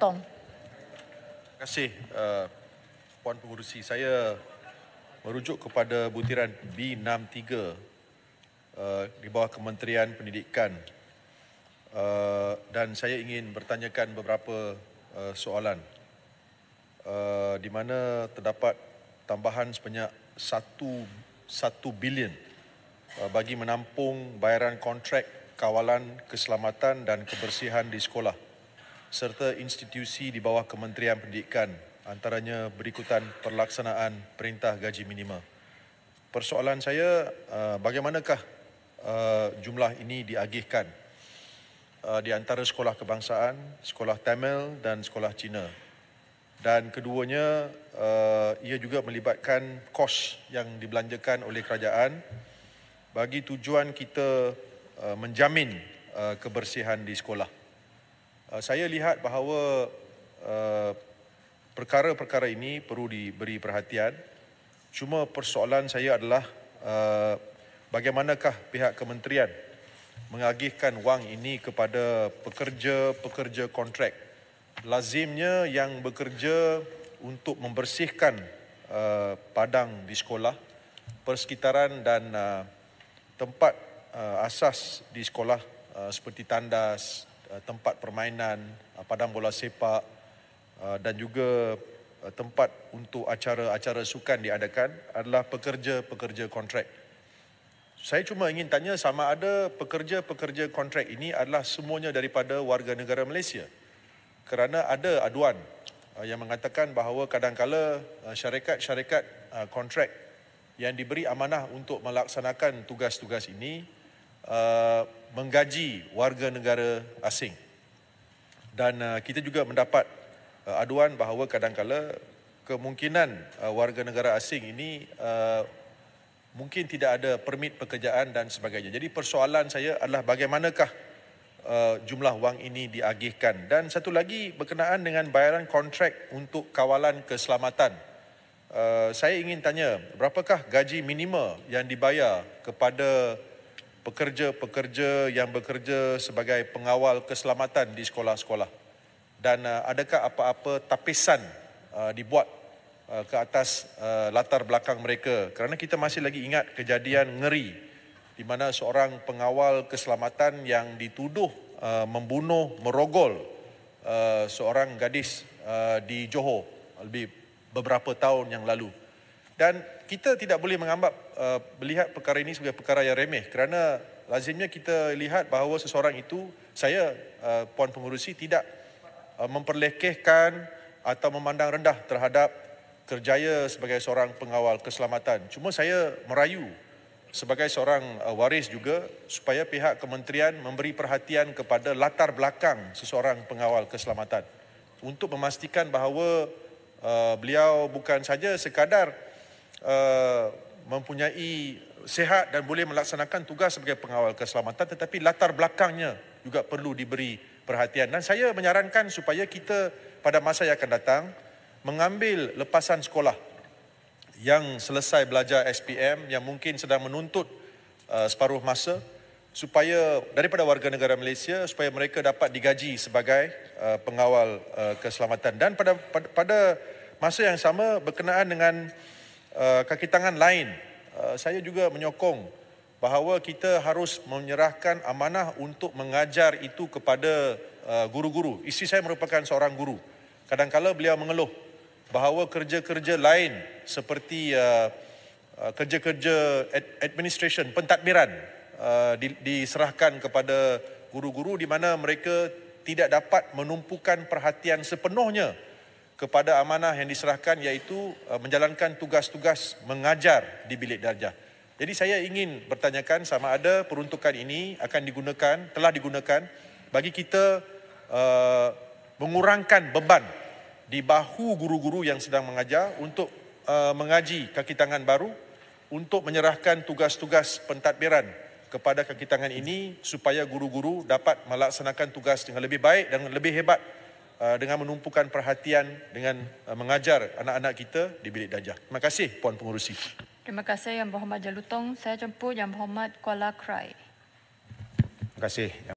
Tom. Terima kasih uh, Puan Pengurusi. Saya merujuk kepada butiran B63 uh, di bawah Kementerian Pendidikan uh, dan saya ingin bertanyakan beberapa uh, soalan uh, di mana terdapat tambahan sebanyak 1 bilion bagi menampung bayaran kontrak kawalan keselamatan dan kebersihan di sekolah serta institusi di bawah Kementerian Pendidikan antaranya berikutan pelaksanaan perintah gaji minima. Persoalan saya eh, bagaimanakah eh, jumlah ini diagihkan eh, di antara sekolah kebangsaan, sekolah Tamil dan sekolah Cina. Dan keduanya ia juga melibatkan kos yang dibelanjakan oleh kerajaan bagi tujuan kita menjamin kebersihan di sekolah. Uh, saya lihat bahawa uh, perkara-perkara ini perlu diberi perhatian. Cuma persoalan saya adalah uh, bagaimanakah pihak kementerian mengagihkan wang ini kepada pekerja-pekerja kontrak. Lazimnya yang bekerja untuk membersihkan uh, padang di sekolah, persekitaran dan uh, tempat uh, asas di sekolah uh, seperti tandas, Eh, tempat permainan, eh, padang bola sepak eh, dan juga tempat untuk acara-acara sukan diadakan adalah pekerja-pekerja kontrak. Saya cuma ingin tanya sama ada pekerja-pekerja kontrak ini adalah semuanya daripada warga negara Malaysia. Kerana ada aduan yang mengatakan bahawa kadangkala syarikat-syarikat kontrak yang diberi amanah untuk melaksanakan tugas-tugas ini Uh, menggaji warga negara asing. Dan uh, kita juga mendapat uh, aduan bahawa kadangkala kemungkinan uh, warga negara asing ini uh, mungkin tidak ada permit pekerjaan dan sebagainya. Jadi persoalan saya adalah bagaimanakah uh, jumlah wang ini diagihkan dan satu lagi berkenaan dengan bayaran kontrak untuk kawalan keselamatan. Uh, saya ingin tanya berapakah gaji minima yang dibayar kepada pekerja-pekerja yang bekerja sebagai pengawal keselamatan di sekolah-sekolah? Dan uh, adakah apa-apa tapisan uh, dibuat uh, ke atas latar belakang mereka? Kerana kita masih lagi ingat kejadian ngeri di mana seorang pengawal keselamatan yang dituduh membunuh, merogol seorang gadis di Johor lebih beberapa tahun yang lalu. Dan kita tidak boleh mengambil uh, melihat perkara ini sebagai perkara yang remeh kerana lazimnya kita lihat bahawa seseorang itu saya uh, puan pengurusi tidak uh, memperlekehkan atau memandang rendah terhadap kerjaya sebagai seorang pengawal keselamatan. Cuma saya merayu sebagai seorang uh, waris juga supaya pihak kementerian memberi perhatian kepada latar belakang seseorang pengawal keselamatan untuk memastikan bahawa uh, beliau bukan saja sekadar Eh, mempunyai sehat dan boleh melaksanakan tugas sebagai pengawal keselamatan tetapi latar belakangnya juga perlu diberi perhatian dan saya menyarankan supaya kita pada masa yang akan datang mengambil lepasan sekolah yang selesai belajar SPM yang mungkin sedang menuntut uh, separuh masa supaya daripada warga negara Malaysia supaya mereka dapat digaji sebagai uh, pengawal uh, keselamatan dan pada, pada masa yang sama berkenaan dengan Eh, kaki tangan lain, eh, saya juga menyokong bahawa kita harus menyerahkan amanah untuk mengajar itu kepada eh, guru-guru. Isteri saya merupakan seorang guru. kadang Kadangkala beliau mengeluh bahawa kerja-kerja lain seperti kerja-kerja administration, pentadbiran diserahkan kepada guru-guru di mana mereka tidak dapat menumpukan perhatian sepenuhnya kepada amanah yang diserahkan iaitu uh, menjalankan tugas-tugas mengajar di bilik darjah. Jadi saya ingin bertanyakan sama ada peruntukan ini akan digunakan, telah digunakan bagi kita uh, mengurangkan beban di bahu guru-guru yang sedang mengajar untuk uh, mengaji kaki tangan baru untuk menyerahkan tugas-tugas pentadbiran kepada kaki tangan ini supaya guru-guru dapat melaksanakan tugas dengan lebih baik dan lebih hebat Uh, dengan menumpukan perhatian dengan uh, mengajar anak-anak kita di bilik darjah. Terima kasih Puan Pengurusi. Terima kasih Yang Berhormat Jalutong. Saya jemput Yang Berhormat Kuala Krai. Terima kasih.